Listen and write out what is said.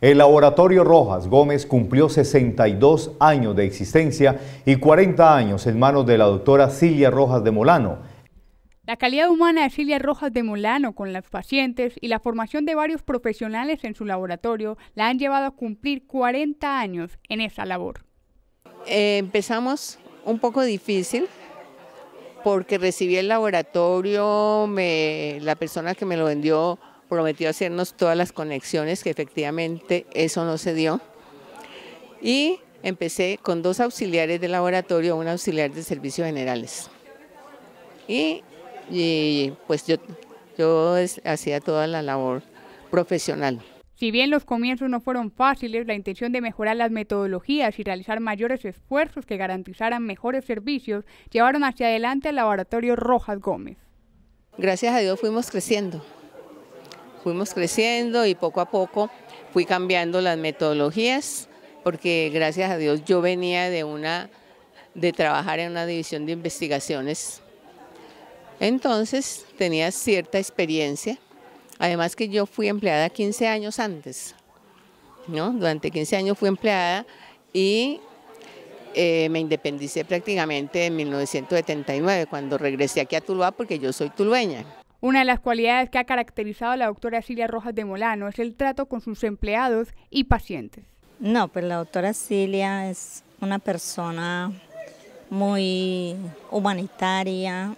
El laboratorio Rojas Gómez cumplió 62 años de existencia y 40 años en manos de la doctora Silvia Rojas de Molano. La calidad humana de Silvia Rojas de Molano con los pacientes y la formación de varios profesionales en su laboratorio la han llevado a cumplir 40 años en esa labor. Eh, empezamos un poco difícil porque recibí el laboratorio, la persona que me lo vendió prometió hacernos todas las conexiones, que efectivamente eso no se dio. Y empecé con dos auxiliares de laboratorio, un auxiliar de servicios generales. Y, y pues yo, yo hacía toda la labor profesional. Si bien los comienzos no fueron fáciles, la intención de mejorar las metodologías y realizar mayores esfuerzos que garantizaran mejores servicios llevaron hacia adelante al laboratorio Rojas Gómez. Gracias a Dios fuimos creciendo fuimos creciendo y poco a poco fui cambiando las metodologías, porque gracias a Dios yo venía de una de trabajar en una división de investigaciones. Entonces tenía cierta experiencia, además que yo fui empleada 15 años antes, ¿no? Durante 15 años fui empleada y eh, me independicé prácticamente en 1979, cuando regresé aquí a Tuluá, porque yo soy tulueña. Una de las cualidades que ha caracterizado a la doctora Silvia Rojas de Molano es el trato con sus empleados y pacientes. No, pues la doctora Silvia es una persona muy humanitaria,